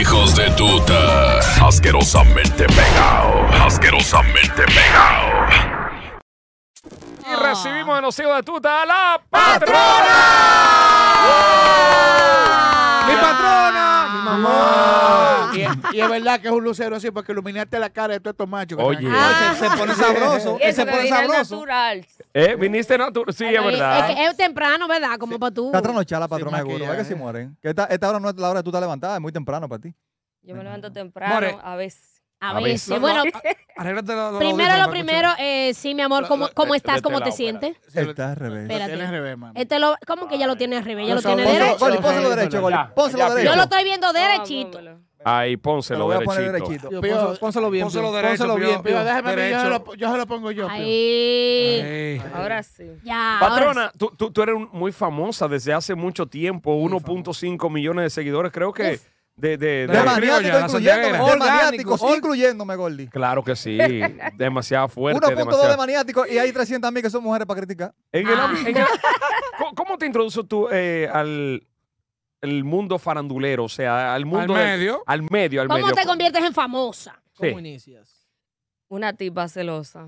hijos de tuta. Asquerosamente pegado. Asquerosamente pegado. Y recibimos en los hijos de tuta a la patrona. ¡Mi ah. patrona! ¡Mi mamá! Y, es verdad que es un lucero así porque iluminaste la cara de todos estos machos. Oye. se, pone sabroso. se pone sabroso. natural. Eh, viniste natural. Sí, es verdad. Es, que es temprano, ¿verdad? Como para tú. Está trasnochada la patrona seguro. que si mueren? Que esta, esta hora no es la hora que tú estás levantada, es muy temprano para ti. Yo me levanto temprano, a veces. A, ver, Bueno, primero lo, primero, eh, sí, mi amor, ¿cómo, cómo este estás? ¿Cómo te sientes? Este está al revés. Tienes mami. Este ¿Cómo que ya lo tiene al revés? Ya ah, lo tiene derecho. Goli, pónselo derecho, Goli. Pónselo derecho. Yo lo estoy viendo derechito. Ahí, pónselo voy a Poner derechito. pónselo, bien. Pónselo Pónselo bien, déjame yo, se lo, pongo yo. Ahí. Ahora sí. Ya, Patrona, Tú, tú, eres muy famosa desde hace mucho tiempo, 1.5 millones de seguidores. Creo que de, de, maniáticos, incluyéndome, Gordy. Claro que sí, demasiado fuerte. 1.2 de maniáticos y hay 300.000 mil que son mujeres para criticar. Ah. ¿Cómo te introduces tú eh, al el mundo farandulero? O sea, al mundo. Al medio. al medio, ¿Cómo te conviertes en famosa? ¿Cómo inicias? Una tipa celosa.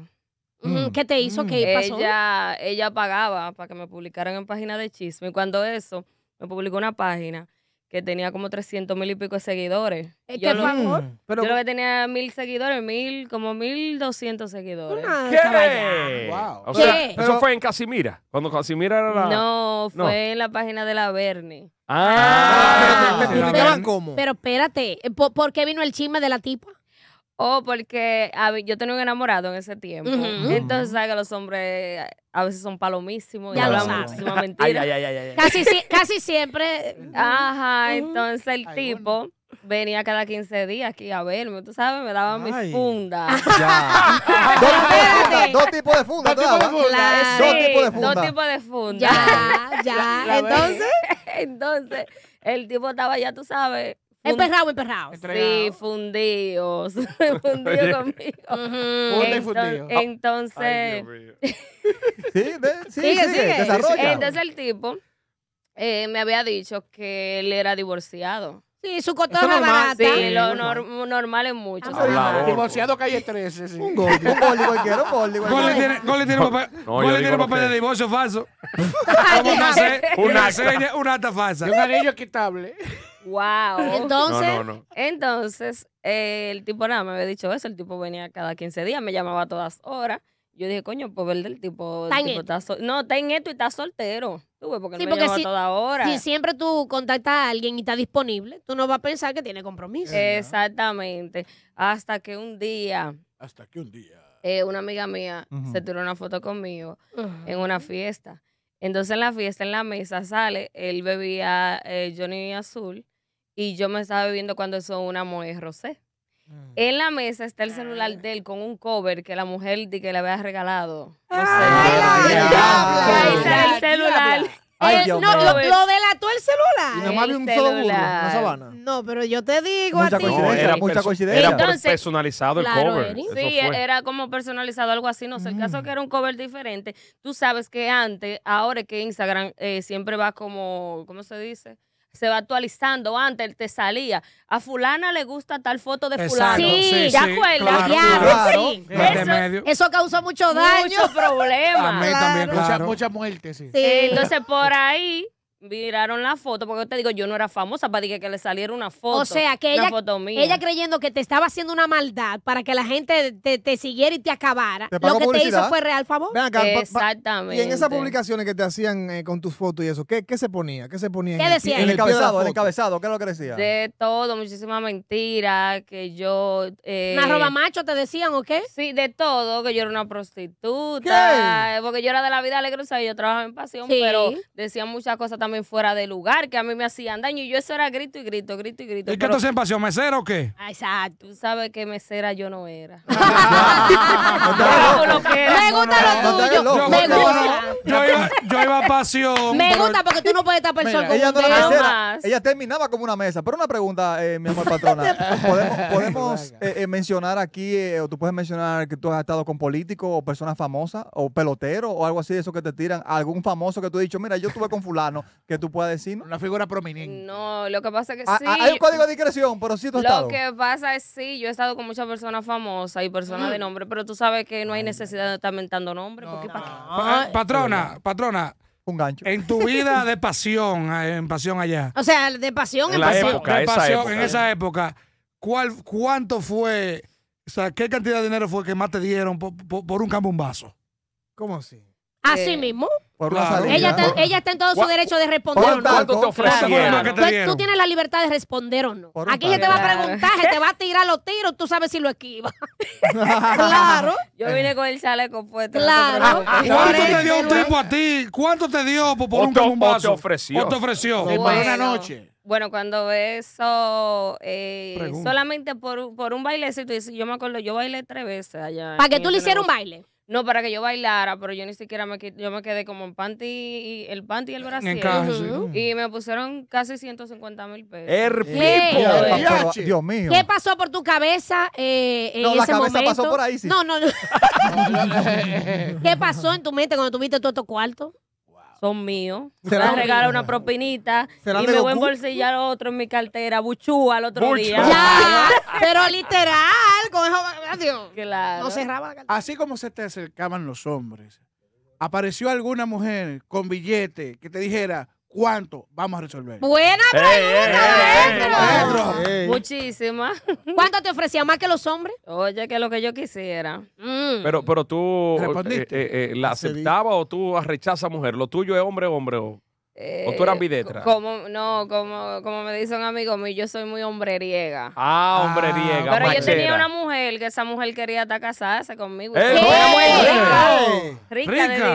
Mm. ¿Qué te hizo? que ¿Qué pasó? Ella, ella pagaba para que me publicaran en página de chisme. Y cuando eso, me publicó una página que tenía como 300 mil y pico de seguidores. yo que lo, mm, que tenía mil seguidores, mil, como 1200 seguidores. ¿Qué? eso fue en Casimira, cuando Casimira era la... No, fue en la página de la Verne. Ah, ah. pero, Pero espérate, eh, ¿por, qué vino el chisme de la tipa? Oh, porque yo tenía un enamorado en ese tiempo. Entonces, ¿sabes que los hombres eh, a veces son palomísimos? Ya lo hablan Casi, casi siempre. Ajá, entonces el tipo venía cada 15 días aquí a verme. Tú sabes, me daba mis fundas. Ya. dos tipos de funda. Dos tipos de fundas. Dos tipos de fundas. Dos tipos de funda. Ya, ya. entonces. entonces, el tipo estaba ya, tú sabes Emperrado, emperrado. Sí, fundidos. fundidos conmigo. Entonces. entonces... sí, sí, sigue, sigue, Desarrolla. Entonces el tipo eh, me había dicho que él era divorciado. Sí, su cotorra barata. Sí, lo normal, es mucho. divorciado calle 13, sí. Un gol, un gol cualquiera, un gol. le tiene papel, tiene papel de divorcio falso. Como una, una, una, alta falsa. Y un anillo quitable. Wow. Entonces, entonces eh, el tipo nada me había dicho eso, el tipo venía cada 15 días, me llamaba a todas horas. Yo dije, coño, pues ver del tipo, el tipo está no, está en esto y está soltero. Tú porque me llamaba si, Si siempre tú contactas a alguien y está disponible, tú no vas a pensar que tiene compromiso. Exactamente. Hasta que un día. Hasta que un día. Eh, una amiga mía se tiró una foto conmigo en una fiesta. Entonces en la fiesta, en la mesa, sale, él bebía eh, Johnny Azul y yo me estaba bebiendo cuando eso una mujer rosé. Mm. En la mesa está el celular ah. de él con un cover que la mujer de que le había regalado. No sé. Ah, Ahí está el celular. no, lo, delató el celular. Y nada un solo burro, una sabana. No, pero yo te digo a ti. era mucha coincidencia. Era personalizado el cover. Eso sí, era como personalizado, algo así. No sé, el caso que era un cover diferente. Tú sabes que antes, ahora que Instagram eh, siempre va como, ¿cómo se dice? se va actualizando. Antes te salía, a fulana le gusta tal foto de Fulana. sí, ya acuerdas. eso, causa causó mucho daño. Mucho problema. mucha muerte, sí. Entonces, por ahí Miraron la foto, porque te digo, yo no era famosa para que, le saliera una foto. O sea, que ella, creyendo que te estaba haciendo una maldad para que la gente te, siguiera y te acabara. lo que te hizo fue real favor. Exactamente. Y en esas publicaciones que te hacían eh, con tus fotos y eso, ¿qué, se ponía? ¿Qué se ponía? en El, encabezado, el encabezado, ¿qué es lo que decía? De todo, muchísima mentira, que yo... Eh, ¿Una roba macho te decían o qué? Sí, de todo, que yo era una prostituta, eh, porque yo era de la vida alegre, o yo trabajaba en pasión, pero decían muchas cosas también fuera de lugar, que a mí me hacían daño. Y yo eso era grito y grito, grito y grito. ¿Y qué te en pasión? ¿Mesera o qué? Ah, exacto. Tú sabes que mesera yo no era. me gusta lo tuyo. Yo iba, a pasión. Me gusta porque tú no puedes estar persona ella Ella terminaba como una mesa. Pero una pregunta, eh, mi amor patrona. ¿Podemos, eh, eh, mencionar aquí, o tú puedes mencionar que tú has estado con políticos o personas famosas o peloteros o algo así de eso que te tiran? ¿Algún famoso que tú has dicho, mira, yo estuve con fulano, que tú puedas decir? Una figura prominente. No, lo que pasa es que ah, sí. Hay un código de discreción, pero sí tú has Lo que pasa es sí, yo he estado con muchas personas famosas y personas de mm. nombre, pero tú sabes que no hay necesidad de estar mentando nombres. patrona, patrona, Un gancho. en tu vida de pasión, eh, en pasión allá. O sea, de pasión en pasión. esa época. en esa eh. época, ¿cuál, ¿cuánto fue, o sea, qué cantidad de dinero fue que más te dieron por, un cambumbazo? ¿Cómo así? Así eh, mismo. Ella, está, ella está, en todo su derecho de responder o no. ¿Cuánto te ofrece? tú, tienes la libertad de responder o no. Aquí se te va a preguntar, se te va a tirar los tiros, tú sabes si lo esquivas. claro. Yo vine con el chaleco puesto. Claro. ¿Cuánto te dio un tipo a ti? ¿Cuánto te dio por, por un, un ¿cuánto te ofreció? te ofreció? Bueno, una noche. Bueno, cuando eso, eh, solamente por, por un bailecito, yo me acuerdo, yo bailé tres veces allá. ¿Para que tú le hicieras un baile? no para que yo bailara, pero yo ni siquiera me, yo me quedé como en panty, y el panty y el brasier. Y me pusieron casi 150 mil pesos. Eh, eh, Dios, Dios mío. ¿Qué pasó por tu cabeza eh, en no, la cabeza pasó por ahí, sí. No, no, ¿Qué pasó en tu mente cuando tuviste todo tu cuarto? son va Me regala una propinita y me voy a embolsillar otro en mi cartera, buchúa, al otro día. pero literal, con Así como se te acercaban los hombres, apareció alguna mujer con billete que te dijera, ¿Cuánto vamos a resolver? Buena pregunta, Pedro. Muchísima. ¿Cuánto te ofrecía más que los hombres? Oye, que lo que yo quisiera. Mm. Pero, pero tú eh, eh, eh, la aceptaba o tú rechazas mujer. Lo tuyo es hombre, o hombre o. Eh, ¿O tú eras bidetra? Como, no, como, como me dice un amigo mío, yo soy muy hombreriega. Ah, hombreriega. Pero yo tenía una mujer que esa mujer quería estar casarse conmigo. ¡Eh! ¡Eh! rica,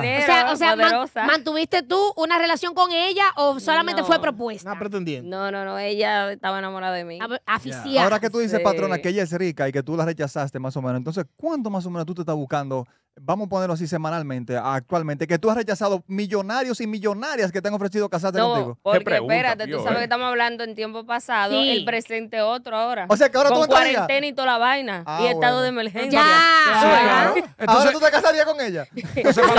o sea, o sea ¿Mantuviste tú una relación con ella o solamente fue propuesta? No, pretendiendo. No, no, no, ella estaba enamorada de mí. Ah, aficiada. Ahora que tú dices, patrona, que ella es rica y que tú la rechazaste más o menos, entonces, ¿cuánto más o menos tú te estás buscando vamos a ponerlo así semanalmente, actualmente, que tú has rechazado millonarios y millonarias que te han ofrecido casarte no, contigo. Porque pregunta, espérate, tú sabes que eh. estamos hablando en tiempo pasado, el presente otro ahora. O sea que ahora con tú Con cuarentena y toda la vaina ah, y estado de emergencia. Ya. Entonces, tú te casarías con ella. no, no.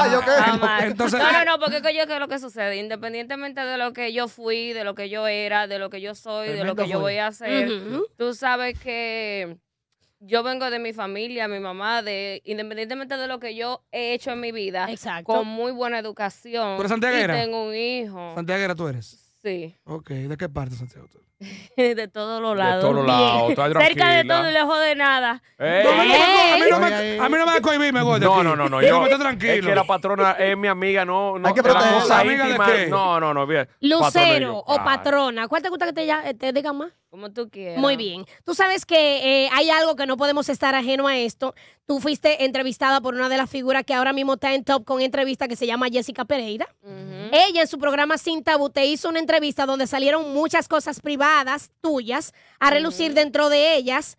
Ah, no, no, no, porque yo que es lo que sucede, independientemente de lo que yo fui, de lo que yo era, de lo que yo soy, de lo que yo voy a hacer, tú sabes que yo vengo de mi familia, mi mamá, de independientemente de lo que yo he hecho en mi vida, con muy buena educación. ¿Tú eres Y tengo un hijo. ¿Santiaguera tú eres? Sí. Ok, ¿de qué parte Santiago de todos los lados. De todos los lados, Cerca de todo y lejos de nada. a, mí no me, a mí me voy de No, no, no, no. Yo, estoy tranquilo. Es que la patrona es mi amiga, no, no. Hay que proteger. La amiga de qué? No, no, no, bien. Lucero o ah. patrona, ¿cuál te gusta que te, eh, te digan más? Como tú quieras. Muy bien. Tú sabes que eh, hay algo que no podemos estar ajeno a esto. Tú fuiste entrevistada por una de las figuras que ahora mismo está en top con entrevista que se llama Jessica Pereira. Ella en su programa Sin Tabú te hizo una entrevista donde salieron muchas cosas privadas tuyas a relucir dentro de ellas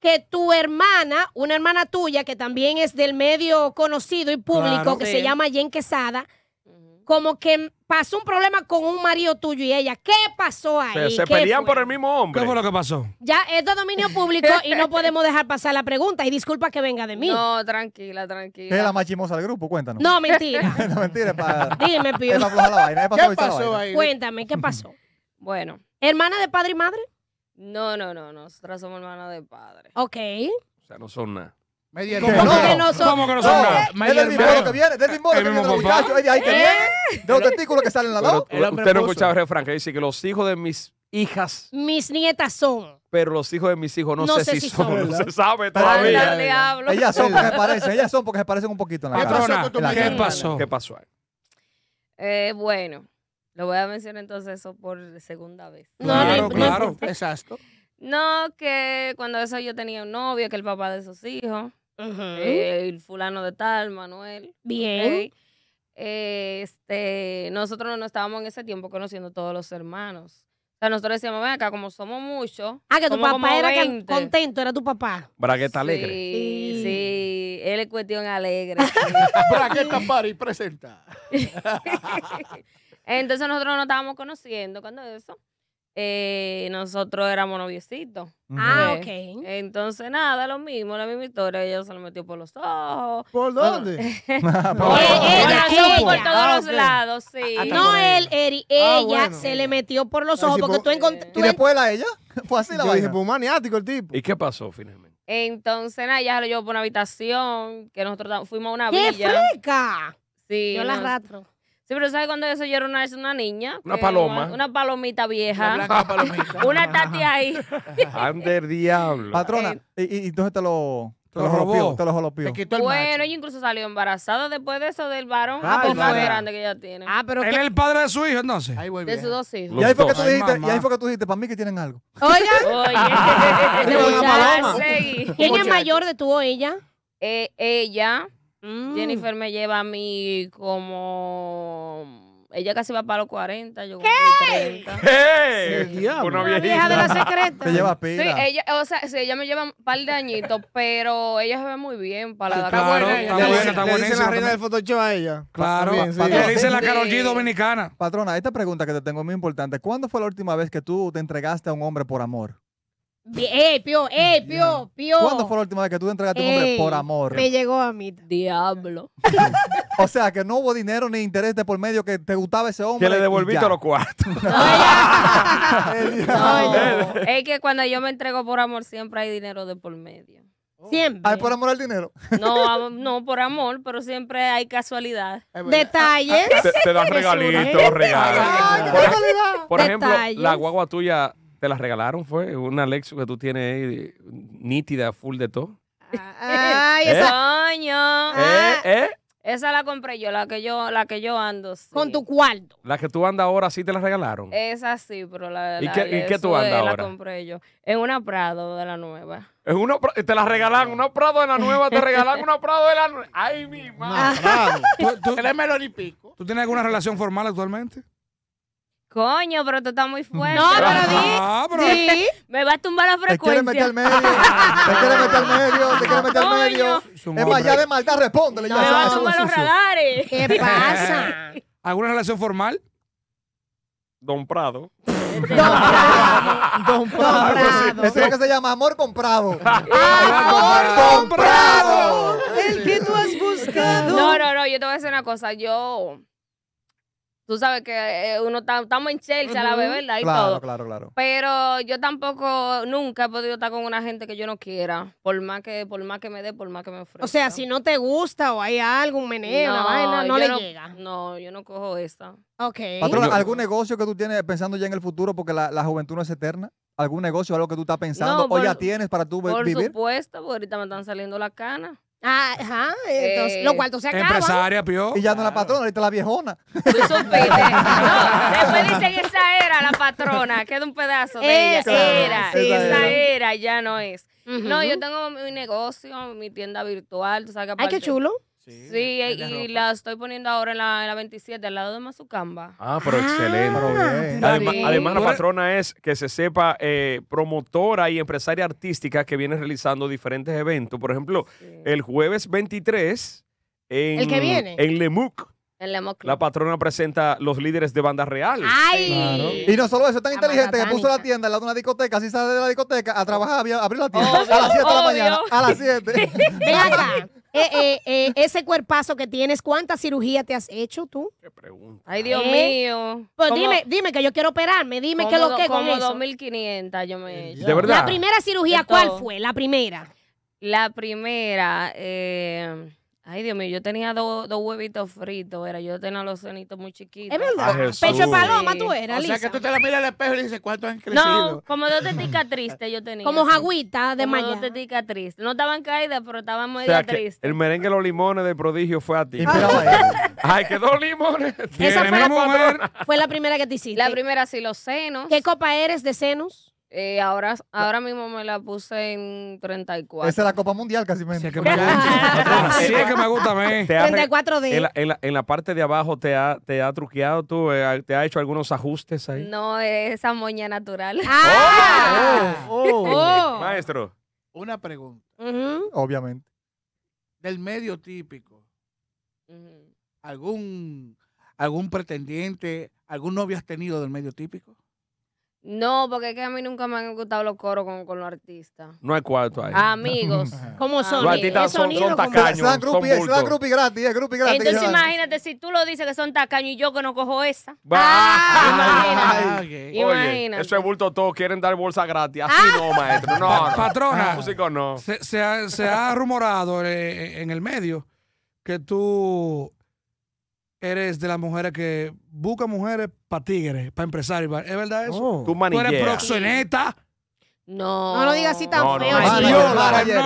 que tu hermana, una hermana tuya que también es del medio conocido y público que se llama Jen Quesada, como que pasó un problema con un marido tuyo y ella. ¿Qué pasó ahí? Se, se pelean por el mismo hombre. ¿Qué fue lo que pasó? Ya es de dominio público y no podemos dejar pasar la pregunta. Y disculpa que venga de mí. No, tranquila, tranquila. Es la más del grupo, cuéntanos. No, mentira. no, mentira. Dime, Pío. La vaina. ¿Qué pasó ahí? Cuéntame, ¿qué pasó? bueno. ¿Hermana de padre y madre? No, no, no. Nosotras somos hermanas de padre. Ok. O sea, no son nada. ¿Cómo, que no son? ¿Cómo que es mismo que viene, del ¿Eh? de los que testículos que salen la lado. Usted no escuchaba el refrán que dice que los hijos de mis hijas. Mis nietas son. Pero los hijos de mis hijos no, no sé, si son. No se sabe todavía. ellas son porque se parecen, ellas son porque se parecen un poquito. En la ¿qué pasó? ¿Qué pasó? Eh, bueno, lo voy a mencionar entonces eso por segunda vez. Claro, claro, exacto. No, que cuando eso yo tenía un novio, que el papá de sus hijos eh, el fulano de tal, Manuel. Bien. este, nosotros no estábamos en ese tiempo conociendo todos los hermanos. O sea, nosotros decíamos, ven acá, como somos muchos. Ah, que tu papá era contento, era tu papá. Bragueta alegre. Sí, sí, él es cuestión alegre. para y presenta. Entonces nosotros no estábamos conociendo cuando eso eh, nosotros éramos noviecitos. Ah, ok. Entonces, nada, lo mismo, la misma historia. Ella se lo metió por los ojos. ¿Por dónde? por ella, por todos ah, los lados, sí. Ah, no él, ah, ella se le metió por los ojos porque tú encontraste... ¿Y, después la ella? Fue así la vaina. Fue maniático el tipo. ¿Y qué pasó finalmente? Entonces, nada, ella se lo llevó por una habitación, que nosotros fuimos a una villa. ¡Qué freca! Sí. Yo la rastro Sí, pero ¿sabes cuando eso yo era una, una niña? Una paloma. Una, palomita vieja. Una palomita. una tati ahí. Ander diablo. Patrona, eh, y, entonces te lo... Te lo, robó. Te lo jolopió. Bueno, ella incluso salió embarazada después de eso del varón ah, el más grande que ella tiene. Ah, pero Él es el padre de su hijo, entonces. Ahí voy de sus dos hijos. Y ahí, fue que tú dijiste, y ahí fue que tú dijiste, para mí que tienen algo. Oiga. Oye. ¿Quién es mayor de tú o ella? Eh, ella. Mm. Jennifer me lleva a mí como. Ella casi va para los 40, yo ¿Qué? Sí. Una vieja de la secreta. Te lleva pila. Sí, ella, o sea, sí, ella me lleva un par de añitos, pero ella se ve muy bien para la edad Está buena, está buena, está buena. Le dicen la reina del Photoshop a ella. Claro, le la Karol G dominicana. Patrona, esta pregunta que te tengo es muy importante. ¿Cuándo fue la última vez que tú te entregaste a un hombre por amor? Eh, Pio, eh, Pio, Pio. ¿Cuándo fue la última vez que tú entregaste un hombre por amor? Me llegó a mí. Diablo. O sea, que no hubo dinero ni interés de por medio que te gustaba ese hombre. Que le devolviste los cuartos. No, es que cuando yo me entrego por amor siempre hay dinero de por medio. Oh. Siempre. ¿Hay por amor al dinero. No, no por amor, pero siempre hay casualidad. Detalles. Te, dan regalitos, regalos. Por, ejemplo, la guagua tuya te las regalaron, fue una Lexus que tú tienes ahí, nítida, full de todo. Ah, ay, ¿Eh? esa. ¿Eh? Ah. ¿Eh? Esa la compré yo, la que yo, la que yo ando. Con tu cuarto. La que tú andas ahora sí te la regalaron. Esa sí, pero la de ¿Y, qué, ¿y qué tú andas ahora? La compré yo. En una Prado de la nueva. En una, te la regalaron, una Prado de la nueva, te regalaron una Prado de la nueva. Ay, mi madre. No, ¿Tú, tú, pico tú tienes alguna relación formal actualmente? Coño, pero tú estás muy fuerte. No, pero di. Ah, ¿Sí? Me va a tumbar la frecuencia. Te quiere meter al medio. te quiere meter al medio. Te quiere meter al medio. Es más, ya de maldad, respóndele. Ya, me a los radares. ¿Qué pasa? ¿Alguna relación formal? Don Prado. Don Prado. Don Prado. es lo que se llama amor comprado. ¡Amor comprado! El que tú has buscado. No, no, no. Yo te voy a decir una cosa. Yo tú sabes que eh, uno estamos en Chelsea a la vez, ¿verdad? claro, claro, claro. Pero yo tampoco nunca he podido estar con una gente que yo no quiera, por más que por más que me dé, por más que me ofrezca. O sea, si no te gusta o hay algo, un meneo, no, vaina, no le llega. No, yo no cojo esa. Ok. Patrona, ¿algún negocio que tú tienes pensando ya en el futuro porque la, juventud no es eterna? ¿Algún negocio, algo que tú estás pensando o ya tienes para tú vivir? Por supuesto, porque ahorita me están saliendo las canas. Ah, ajá, entonces Eh, se acabó Empresaria, pio. Y ya no la patrona, ahorita la viejona. Tú después dicen esa era la patrona, queda un pedazo de Esa, ella. Era, esa era, ya no es. No, yo tengo mi negocio, mi tienda virtual, tú sabes que Ay, qué chulo. Sí, e y la estoy poniendo ahora en la, 27, al lado de Mazucamba. Ah, pero ah, excelente. Además, la patrona es que se sepa eh, promotora y empresaria artística que viene realizando diferentes eventos. Por ejemplo, el jueves 23 en, que en Lemuc. La patrona presenta los líderes de bandas reales. ¡Ay! Y no solo eso, tan inteligente que puso la tienda al lado de una discoteca, así sale de la discoteca a trabajar, a abrir la tienda a las 7 de la mañana, a las 7. Eh, eh, eh, ese cuerpazo que tienes, ¿cuántas cirugías te has hecho tú? Qué pregunta. Ay, Dios eh, mío. Pues dime, dime que yo quiero operarme, dime que lo que Como 2500 yo me De verdad. La primera cirugía, ¿cuál fue? La primera. La primera, eh Ay, Dios mío, yo tenía dos huevitos fritos, era yo tenía los cenitos muy chiquitos. Es verdad, pecho pecho paloma tú eras, O sea que tú te la miras al espejo y dices, ¿Cuántos han crecido? No, como dos teticas tristes yo tenía. Como jaguita de mañana. dos teticas tristes. No estaban caídas, pero estaban muy tristes. El merengue de los limones de prodigio fue a ti. Ah. Ay, que dos limones. Esa fue la, fue la primera que te hiciste. La primera, sí, los senos. ¿Qué copa eres de senos? Eh, ahora, ahora mismo me la puse en 34. Esa es la Copa Mundial casi me. Sí es que me gusta. me gusta 34 días. En la, en, la, parte de abajo te ha, te ha truqueado tú, eh, te ha hecho algunos ajustes ahí. No, esa moña natural. ¡Ah! Oh, oh. Oh. Maestro. Una pregunta. Obviamente. Del medio típico. ¿Algún, ¿Algún pretendiente, algún novio has tenido del medio típico? No, porque es que a mí nunca me han gustado los coros con, con los artistas. No hay cuarto ahí. Amigos. ¿Cómo son? Los artistas son, son tacaños. son grupi, son grupi gratis, es grupi gratis. Entonces imagínate, si tú lo dices que son tacaños y yo que no cojo esa. Ah, imagínate. imagínate. Eso es bulto todo, quieren dar bolsa gratis. Así ah. no, maestro. No, no. Patrona. no. Se, ha, se ha rumorado eh, en el medio que tú eres de las mujeres que busca mujeres para tigres, para empresarios. ¿Es verdad eso? Oh. Tú, Tú eres proxeneta. No. No lo digas así tan feo. No,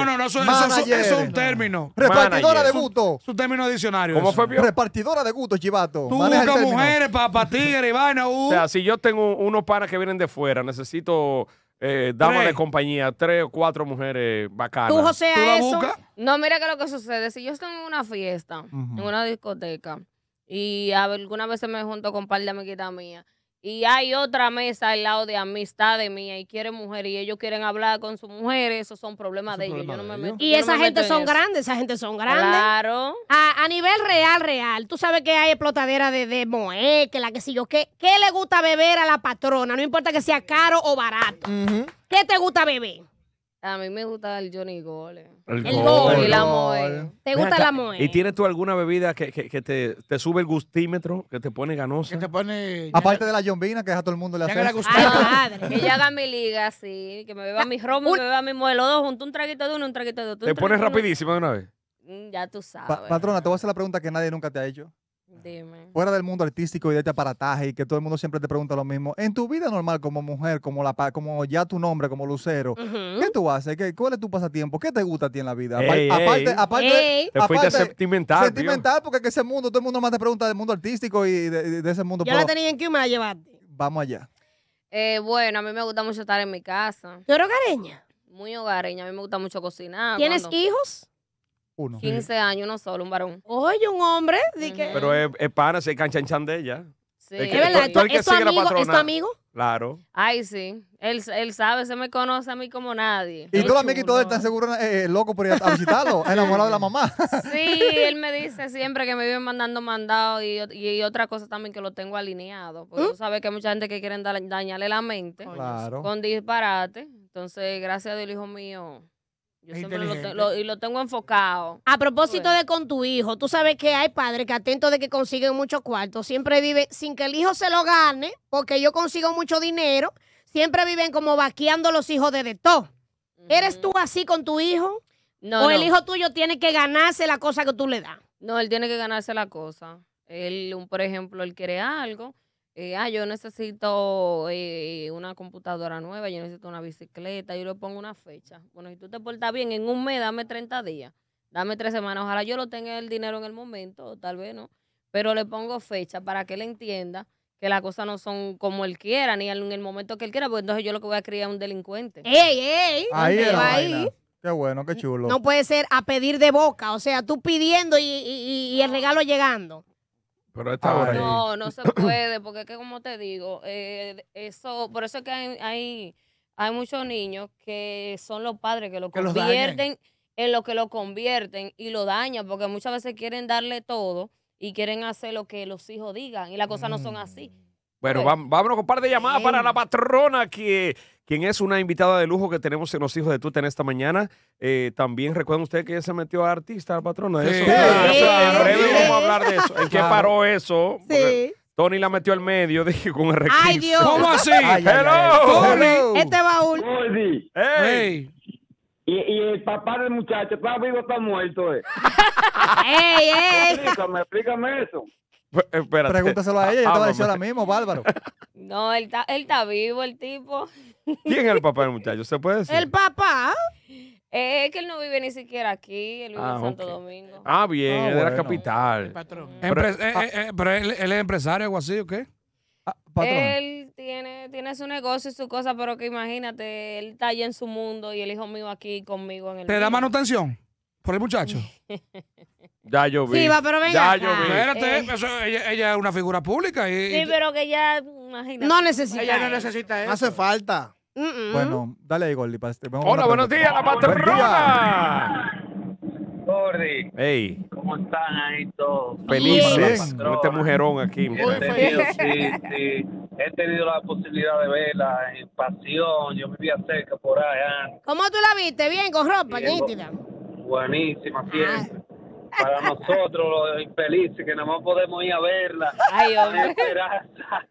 no, no, eso, es un término. Repartidora de gusto. Es un término diccionario. ¿Cómo fue, Repartidora de gusto, chivato. Tú buscas mujeres para tigres y vaina. Uh. O sea, si yo tengo unos panas que vienen de fuera, necesito eh, de compañía, tres o cuatro mujeres bacanas. ¿Tú, José, ¿Tú eso? No, mira que lo que sucede. Si yo estoy en una fiesta, en una discoteca, y algunas veces me junto con un par de amiguitas mías. Y hay otra mesa al lado de amistad de mía y quieren mujer y ellos quieren hablar con sus mujeres, esos son problemas de ellos. yo no me meto, y esa gente son grandes, esa gente son grandes. Claro. A, nivel real, real. Tú sabes que hay explotadera de, de moe, que la que si yo, ¿qué, le gusta beber a la patrona? No importa que sea caro o barato. ¿Qué te gusta beber? A mí me gusta el Johnny Gole. El, el Gole. la Moe. ¿Te gusta el la Moe? ¿Y tienes tú alguna bebida que, te, sube el gustímetro, que te pone ganosa? Que te pone... Aparte de la jombina que a todo el mundo le hace. Ah, madre. que yo haga mi liga así, que me beba ah, mi romo que me beba mi modelo junto un traguito de uno, un traguito de otro. ¿Te pones rapidísimo de una vez? Mm, ya tú sabes. patrona, te voy a hacer la pregunta que nadie nunca te ha hecho. Dime. Fuera del mundo artístico y de este aparataje y que todo el mundo siempre te pregunta lo mismo. En tu vida normal como mujer, como la como ya tu nombre, como Lucero, ¿qué tú haces? ¿Qué, ¿Cuál es tu pasatiempo? ¿Qué te gusta a ti en la vida? aparte, aparte, sentimental. Sentimental, porque que ese mundo, todo el mundo más te pregunta del mundo artístico y de, ese mundo. Ya la tenía en que me a llevaste. Vamos allá. Eh, bueno, a mí me gusta mucho estar en mi casa. ¿Tú eres hogareña? Muy hogareña, a mí me gusta mucho cocinar. ¿Tienes hijos? 15 años, uno solo, un varón. Oye, un hombre. di Pero es, es pana, se canchanchan de ella. Es verdad, ¿Es tu amigo? Claro. Ay, sí. Él, sabe, se me conoce a mí como nadie. Y tú, la y todo están seguro eh, eh, loco por ir a- visitarlo, enamorado de la mamá. Sí, él me dice siempre que me viene mandando mandado y, otra cosa también que lo tengo alineado. Porque ¿Mm? tú sabes que hay mucha gente que quiere dañarle la mente Claro. con disparate. Entonces, gracias a Dios, hijo mío yo siempre lo, y lo tengo enfocado. A propósito de con tu hijo, tú sabes que hay padres que atentos de que consiguen muchos cuartos, siempre viven sin que el hijo se lo gane, porque yo consigo mucho dinero, siempre viven como vaqueando los hijos de, de todo. ¿Eres tú así con tu hijo? No, ¿O el hijo tuyo tiene que ganarse la cosa que tú le das? No, él tiene que ganarse la cosa. Él, por ejemplo, él quiere algo eh, ah, yo necesito eh, una computadora nueva, yo necesito una bicicleta, yo le pongo una fecha. Bueno, si tú te portas bien, en un mes dame 30 días, dame tres semanas, ojalá yo lo tenga el dinero en el momento, tal vez no, pero le pongo fecha para que él entienda que las cosas no son como él quiera, ni en el momento que él quiera, porque entonces yo lo que voy a criar es un delincuente. ¡Ey, ey! Ahí Qué bueno, qué chulo. No puede ser a pedir de boca, o sea, tú pidiendo y el regalo llegando. Ah, no, no se puede, porque es que como te digo, eh, eso, por eso es que hay, hay, muchos niños que son los padres que lo convierten en lo que lo convierten y lo dañan, porque muchas veces quieren darle todo y quieren hacer lo que los hijos digan, y las cosas no son así. Mm. Pero vámonos con un par de llamadas para la patrona, que, quien es una invitada de lujo que tenemos en Los Hijos de Tuta en esta mañana. Eh, también recuerden ustedes que ella se metió a artista, la patrona. Sí. Eso, sí. Claro, ah, vamos a hablar de eso. ¿En qué paró eso? Tony la metió al medio, dije, con el requisito. ¡Ay, Dios! ¿Cómo así? Hello. Tony. Este baúl. ¡Ey! Y, el papá del muchacho, ¿está vivo está muerto? Eh? ¡Ey, ey! explícame eso. Espérate. Pregúntaselo a ella, yo te voy a decir ahora mismo, Bárbaro. No, él está, él está vivo, el tipo. ¿Quién es el papá del muchacho? ¿Se puede decir? ¿El papá? Eh, es que él no vive ni siquiera aquí, él vive en ah, Santo Domingo. Ah, bien, era él era capital. patrón. Ah, eh, eh, pero, él, él, es empresario o así, ¿o qué? Ah, él tiene, tiene su negocio y su cosa, pero que imagínate, él está allá en su mundo y el hijo mío aquí conmigo en el. ¿Te da manutención? por el muchacho. Ya yo vi. Sí, va, pero venga. Ya yo Espérate, eh. eso- ella, es una figura pública. Y, Sí, pero que ya, No necesita. Ella no necesita eso. hace falta. Bueno, dale ahí, Gordy. para este, Hola, buenos días, la patrona. Gordy, hey ¿cómo están ahí todos? felices este mujerón aquí. He tenido, sí, sí, he tenido la posibilidad de verla en pasión, yo vivía cerca por allá. ¿Cómo tú la viste? Bien, con ropa, buenísima fiesta Para nosotros, los infelices, que nada más podemos ir a verla. Hay esperanza,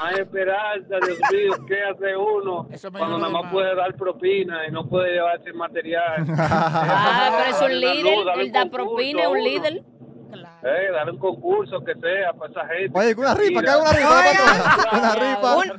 hay esperanza, Dios mío, ¿qué hace uno cuando nada más puede dar propina y no puede llevarse material? Ah, pero es un líder, el da propina, es un líder. Eh, dar un concurso que sea para esa gente. Oye, una rifa, hay una rifa. Una rifa.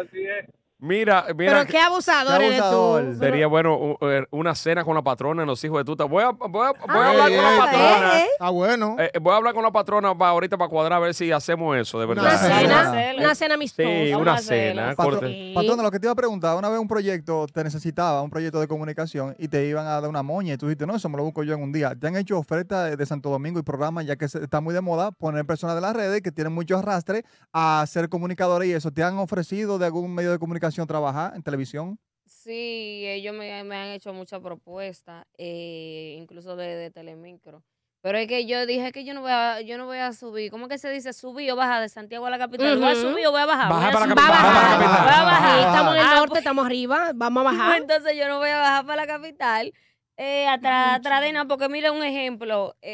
Así es. Mira, eh, mira. Pero qué abusador, Sería bueno eh, una cena con la patrona en los hijos de tuta. Voy a, voy a, ah, hablar con la eh, patrona. Ah, bueno. voy a hablar con la patrona para ahorita para cuadrar a ver si hacemos eso, de verdad. Una cena, una, cena amistosa. Sí, una, cena. Patrona, lo que te iba a preguntar, una vez un proyecto te necesitaba, un proyecto de comunicación, y te iban a dar una moña, y tú dijiste, no, eso me lo busco yo en un día. Te han hecho ofertas de, Santo Domingo y programas, ya que está muy de moda poner personas de las redes que tienen mucho arrastre a ser comunicadores y eso. ¿Te han ofrecido de algún medio de comunicación? trabajar en televisión? Sí, ellos me, han hecho muchas propuestas, eh, incluso de, Telemicro. Pero es que yo dije que yo no voy a, yo no voy a subir. ¿Cómo que se dice subir o bajar de Santiago a la capital? subir voy a bajar? para Estamos norte, arriba, vamos a pues, bajar. Entonces yo no voy a bajar para la capital. Eh, atrás, atrás de nada, porque mira un ejemplo eh,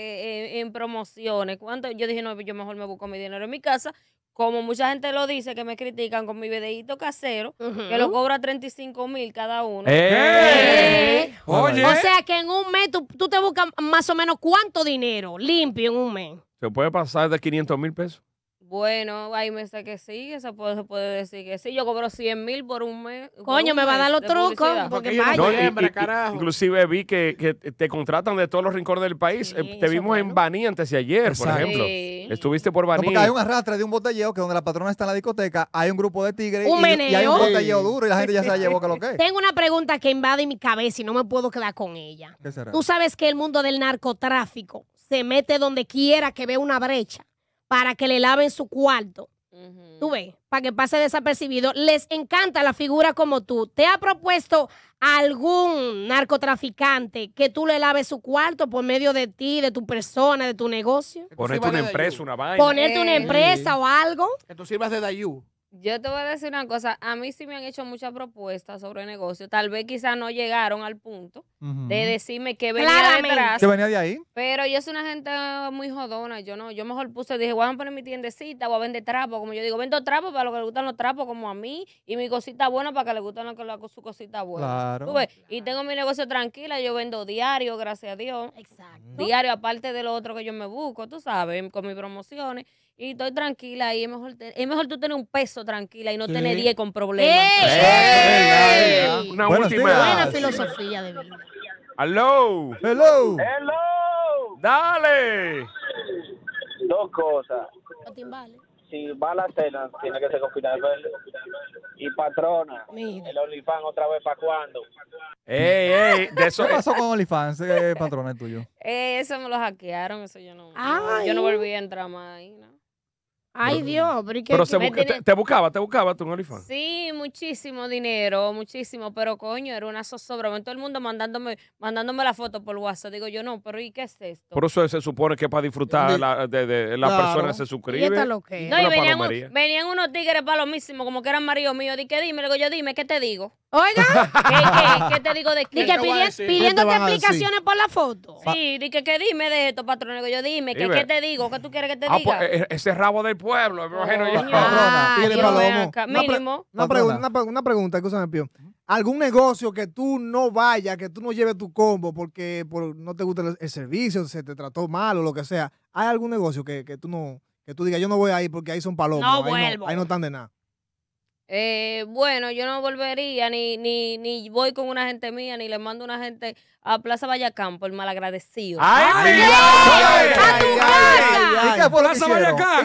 eh, en promociones. cuando Yo dije, no, yo mejor me busco mi dinero en mi casa como mucha gente lo dice, que me critican con mi videíto casero, que lo cobra 35 mil cada uno. Eh. Eh. O eh. sea que en un mes tú, tú te buscas más o menos cuánto dinero limpio en un mes. Se puede pasar de 500 mil pesos. Bueno, ahí me que sí, se puede, decir que sí. Yo cobro 100 mil por un mes. Coño, me va a dar los trucos. Porque inclusive vi que, te contratan de todos los rincones del país. Eh, te vimos en Baní antes de ayer, por ejemplo. Estuviste por Baní. porque hay un arrastre de un botelleo que donde la patrona está en la discoteca, hay un grupo de tigres un y, hay un botelleo duro y la gente ya se llevó que lo que es. Tengo una pregunta que invade mi cabeza y no me puedo quedar con ella. Tú sabes que el mundo del narcotráfico se mete donde quiera que ve una brecha para que le laven su cuarto. Tú ves, para que pase desapercibido. Les encanta la figura como tú. ¿Te ha propuesto algún narcotraficante que tú le laves su cuarto por medio de ti, de tu persona, de tu negocio? Ponerte una empresa, una vaina. Ponerte una eh. empresa o algo. Que tú sirvas de Dayu. Yo te voy a decir una cosa, a mí sí me han hecho muchas propuestas sobre negocio, tal vez quizás no llegaron al punto de decirme que venía detrás. Que venía de ahí. Pero yo soy una gente muy jodona, yo no, yo mejor puse, dije, voy a poner mi tiendecita, voy a vender trapos, como yo digo, vendo trapos para los que les gustan los trapos como a mí y mi cosita buena para que le gusten los que lo, su cosita buena. Claro. Y tengo mi negocio tranquila, yo vendo diario, gracias a Dios. Exacto. Diario aparte de lo otro que yo me busco, tú sabes, con mis promociones y estoy tranquila y es mejor es mejor tú tener un peso tranquila y no tener 10 con problemas. ¡Eh! ¡Eh! Una última. Buena filosofía de vida. Hello. Hello. Hello. Dale. Dos cosas. Si va la cena, tiene que ser con Y patrona. El OnlyFans otra vez, ¿para cuándo? Ey, ey, de eso. ¿Qué pasó con OnlyFans, eh, patrona, es tuyo? Eh, eso me lo hackearon, eso yo no. Yo no volví a entrar más ahí, ¿no? Ay, Dios, pero, qué, te, buscaba, te buscaba tú un Sí, muchísimo dinero, muchísimo, pero coño, era una zozobra. Todo el mundo mandándome, mandándome la foto por WhatsApp. Digo yo, no, pero ¿y qué es esto? Por eso se supone que para disfrutar de, la, se suscribe. No, y venían, venían, unos tigres palomísimos, como que eran maridos míos. que dime, luego yo, dime, ¿qué te digo? Oiga, ¿Qué, te digo de que pidiéndote explicaciones por la foto. Sí, di que, dime de esto, patrón. Yo dime, ¿qué te digo? ¿Qué tú quieres que te ah, pues, diga? Eh, ese rabo del pueblo, yo. mínimo. Una, pregunta una, pregunta, ¿Algún negocio que tú no vayas, que tú no lleves tu combo porque por, no te gusta el, servicio, se te trató mal o lo que sea? ¿Hay algún negocio que, tú no, que tú digas, yo no voy ahí porque ahí son palomas No vuelvo. ahí no están de nada. Eh, bueno, yo no volvería, ni, ni, ni voy con una gente mía, ni le mando una gente a Plaza Vallacampo, el malagradecido. ¡Ay, ay, a tu casa! ¿Y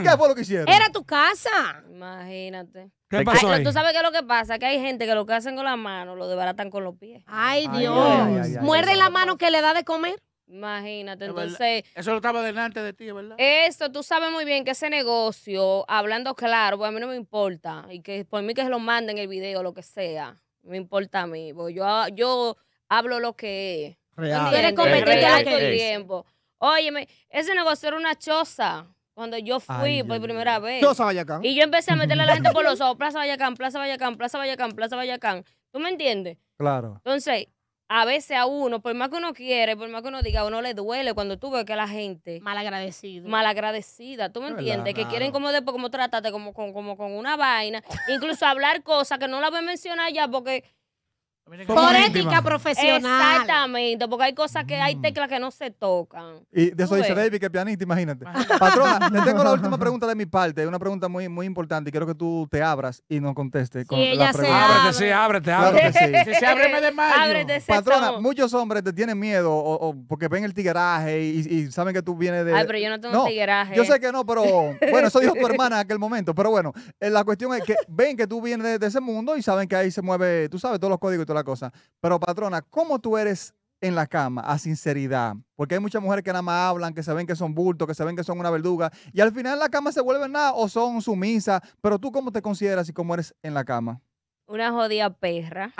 qué fue que lo que hicieron? ¡Era tu casa! Imagínate. ¿Qué pasó ¿Tú sabes qué es lo que pasa? Que hay gente que lo que hacen con la mano lo desbaratan con los pies. ¡Ay, Dios! Muerde la mano que le da de comer. Imagínate, entonces... Eso lo estaba delante de ti, ¿verdad? Eso, tú sabes muy bien que ese negocio, hablando claro, pues a mí no me importa. Y que por mí que se lo manden el video, lo que sea. Me importa a mí. Porque yo, yo hablo lo que es. Real. Quieres competir todo el tiempo. Óyeme, ese negocio era una choza. Cuando yo fui por primera vez. Choza Y yo empecé a meterle a la gente por los ojos. Plaza Vallacán, Plaza Vallacán, Plaza Vallacán, Plaza Vallacán. ¿Tú me entiendes? Claro. Entonces, a veces a uno, por más que uno quiere, por más que uno diga, a uno le duele cuando tú ves que la gente... Malagradecida. Malagradecida, ¿tú me entiendes? Que quieren como, de, como tratarte como, como, como con una vaina. Incluso hablar cosas que no las voy a mencionar ya porque por ética profesional. Exactamente, porque hay cosas que hay teclas que no se tocan. Y de eso dice David, que es pianista, imagínate. Ah. Patrona, le tengo la última pregunta de mi parte, una pregunta muy, muy importante y quiero que tú te abras y nos contestes. Con sí, la pregunta. ábrete, sí, ábrete, ábrete. sí. se de Ábrete, Patrona, muchos hombres te tienen miedo o, porque ven el tigueraje y, saben que tú vienes de. Ay, pero yo no tengo tigueraje. Yo sé que no, pero bueno, eso dijo tu hermana en aquel momento. Pero bueno, eh, la cuestión es que ven que tú vienes de, ese mundo y saben que ahí se mueve, tú sabes, todos los códigos cosa. Pero patrona, ¿cómo tú eres en la cama a sinceridad? Porque hay muchas mujeres que nada más hablan, que saben que son bultos, que saben que son una verduga, y al final en la cama se vuelven nada o son sumisas. Pero tú, ¿cómo te consideras y cómo eres en la cama? Una jodida perra.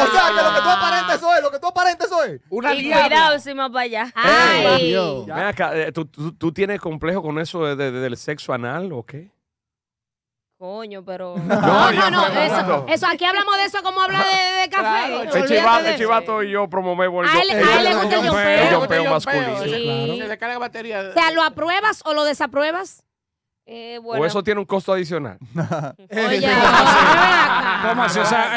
O sea, que lo que tú aparentes soy lo que tú aparentes soy. Una cuidado si más para allá. Ay. ¿tú, tienes complejo con eso del sexo anal o qué? Coño, pero. No, no, no, eso, eso, Aquí hablamos de eso como habla de, de café. Claro, el, chivato, el, chivato, y yo promovemos el, a él, a él le gusta el yompeo. El masculino. Sí. Se le carga batería. O sea, ¿lo apruebas o lo desapruebas? Eh, ¿O eso tiene un costo adicional? Oye, ¿cómo O sea,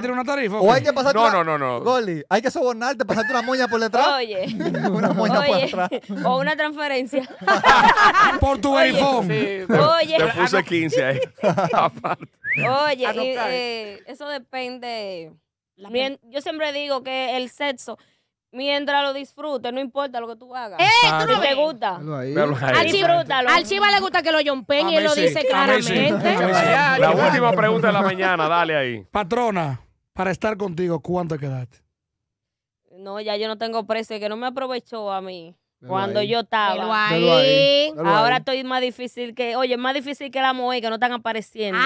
tiene una- tarifa. O hay que pasarte. No, no, no, no. Goli, hay que sobornarte, pasarte una moña por detrás. Oye. una moña por detrás o una transferencia. Por tu Oye. Oye, te puse 15 ah, ahí. Aparte. oye, ah, eh, eso depende. yo siempre digo que el sexo Mientras lo disfrutes, no importa lo que tú hagas. ¡Eh! me gusta? Al Chiva, al Chiva le gusta que lo rompe y lo dice claramente. La última pregunta de la mañana, dale ahí. Patrona, para estar contigo, ¿cuánto quedaste? No, ya yo no tengo precio, que no me aprovechó a mí. cuando yo estaba. Ahora estoy más difícil que, oye, más difícil que la Moe, que no están apareciendo.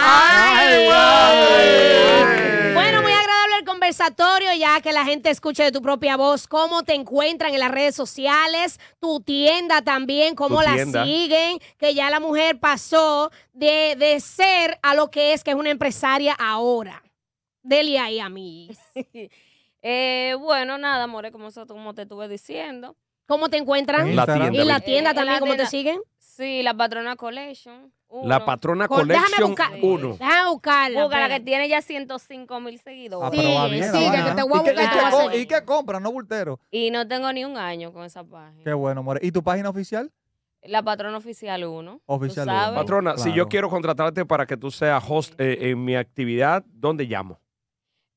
Bueno, muy agradecido conversatorio ya que la gente escuche de tu propia voz cómo te encuentran en las redes sociales, tu tienda también, cómo la siguen, que ya la mujer pasó de, ser a lo que es, que es una empresaria ahora. Delia y a mí. bueno, nada, More, como, te estuve diciendo. ¿Cómo te encuentran? la tienda. ¿Y la tienda eh, también? ¿Cómo te siguen? Sí, la Patrona Collection. La Patrona colección Collection 1. Déjame buscarla. la que tiene ya 105 mil seguidores. Sí, sí, que te voy buscar. y compras? No bultero. Y no tengo ni un año con esa página. Qué bueno, more. ¿Y tu página oficial? La patrona oficial 1. Oficial Patrona, si yo quiero contratarte para que tú seas host eh, en mi actividad, ¿dónde llamo?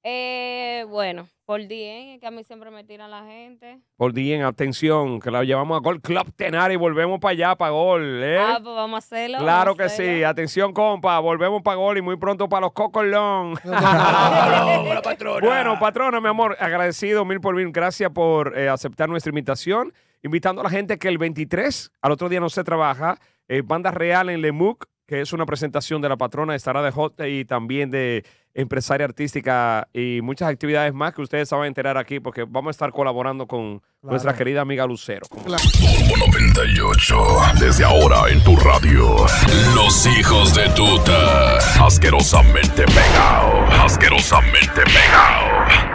Eh, bueno, por DM, que a mí siempre me tiran la gente. Por DM, atención, que la llevamos a Gol Club Tenari, y volvemos para allá, para Gol. ¿eh? Ah, pues vamos a hacerlo. Claro que sí, atención, compa, volvemos para Gol y muy pronto para los Cocolón. bueno, patrona, mi amor, agradecido mil por mil. Gracias por eh, aceptar nuestra invitación. Invitando a la gente que el 23, al otro día no se trabaja, eh, Banda Real en Lemuc, que es una presentación de la patrona, estará de Hot y también de empresaria artística y muchas actividades más que ustedes se van a enterar aquí porque vamos a estar colaborando con nuestra querida amiga Lucero. Claro. 98, desde ahora en tu radio, los hijos de tuta, asquerosamente pegado, asquerosamente pegado.